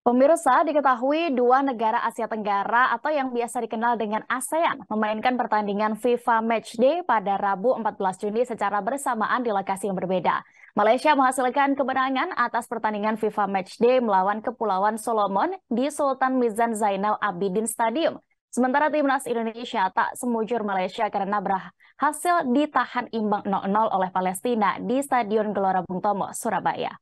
Pemirsa, diketahui dua negara Asia Tenggara atau yang biasa dikenal dengan ASEAN memainkan pertandingan FIFA Matchday pada Rabu 14 Juni secara bersamaan di lokasi yang berbeda. Malaysia menghasilkan kemenangan atas pertandingan FIFA Matchday melawan Kepulauan Solomon di Sultan Mizan Zainal Abidin Stadium. Sementara timnas Indonesia tak semujur Malaysia karena berhasil ditahan imbang 0-0 oleh Palestina di Stadion Gelora Bung Tomo, Surabaya.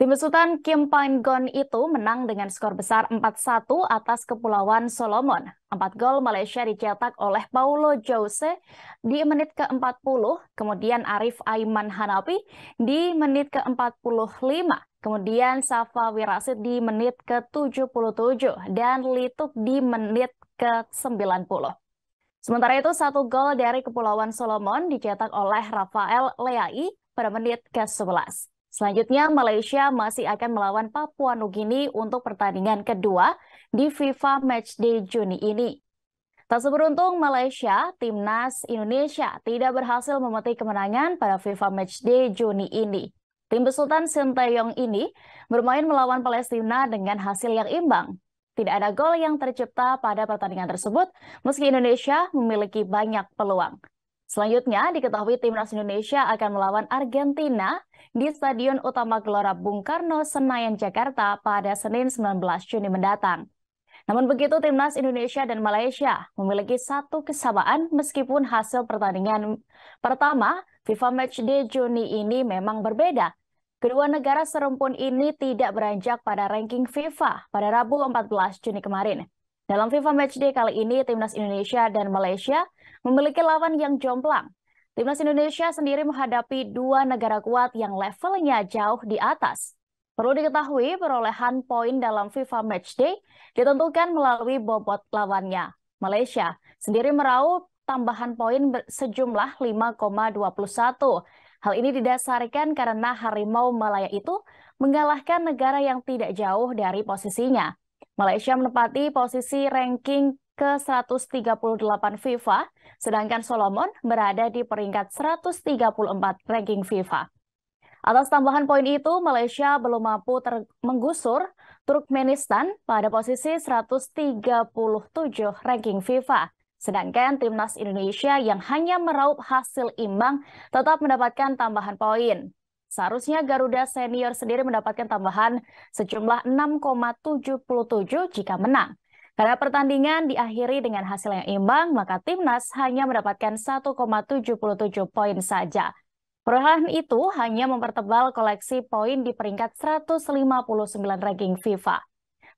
Tim besutan Kim Paingon itu menang dengan skor besar 4-1 atas Kepulauan Solomon. Empat gol Malaysia dicetak oleh Paulo Jose di menit ke-40, kemudian Arif Aiman Hanapi di menit ke-45, kemudian Safa Wirasid di menit ke-77, dan Lituk di menit ke-90. Sementara itu, satu gol dari Kepulauan Solomon dicetak oleh Rafael Leai pada menit ke-11. Selanjutnya, Malaysia masih akan melawan Papua Nugini untuk pertandingan kedua di FIFA Matchday Juni ini. Tak seberuntung Malaysia, timnas Indonesia tidak berhasil memetik kemenangan pada FIFA Matchday Juni ini. Tim besutan Sinteyong ini bermain melawan Palestina dengan hasil yang imbang. Tidak ada gol yang tercipta pada pertandingan tersebut, meski Indonesia memiliki banyak peluang. Selanjutnya, diketahui timnas Indonesia akan melawan Argentina di Stadion Utama Gelora Bung Karno, Senayan, Jakarta pada Senin 19 Juni mendatang. Namun begitu, timnas Indonesia dan Malaysia memiliki satu kesamaan meskipun hasil pertandingan pertama FIFA Matchday Juni ini memang berbeda. Kedua negara serumpun ini tidak beranjak pada ranking FIFA pada Rabu 14 Juni kemarin. Dalam FIFA Matchday kali ini, Timnas Indonesia dan Malaysia memiliki lawan yang jomplang. Timnas Indonesia sendiri menghadapi dua negara kuat yang levelnya jauh di atas. Perlu diketahui, perolehan poin dalam FIFA Matchday ditentukan melalui bobot lawannya. Malaysia sendiri meraup tambahan poin sejumlah 5,21. Hal ini didasarkan karena Harimau Malaya itu mengalahkan negara yang tidak jauh dari posisinya, Malaysia menempati posisi ranking ke-138 FIFA, sedangkan Solomon berada di peringkat 134 ranking FIFA. Atas tambahan poin itu, Malaysia belum mampu menggusur Turkmenistan pada posisi 137 ranking FIFA. Sedangkan timnas Indonesia yang hanya meraup hasil imbang tetap mendapatkan tambahan poin. Seharusnya Garuda Senior sendiri mendapatkan tambahan sejumlah 6,77 jika menang. Karena pertandingan diakhiri dengan hasil yang imbang, maka timnas hanya mendapatkan 1,77 poin saja. Perolehan itu hanya mempertebal koleksi poin di peringkat 159 ranking FIFA.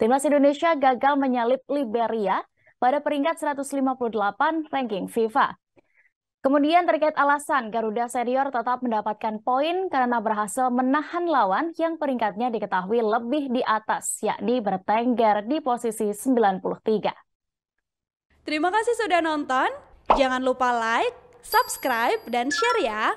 Timnas Indonesia gagal menyalip Liberia pada peringkat 158 ranking FIFA. Kemudian terkait alasan, Garuda Senior tetap mendapatkan poin karena berhasil menahan lawan yang peringkatnya diketahui lebih di atas, yakni bertengger di posisi 93. Terima kasih sudah nonton. Jangan lupa like, subscribe, dan share ya.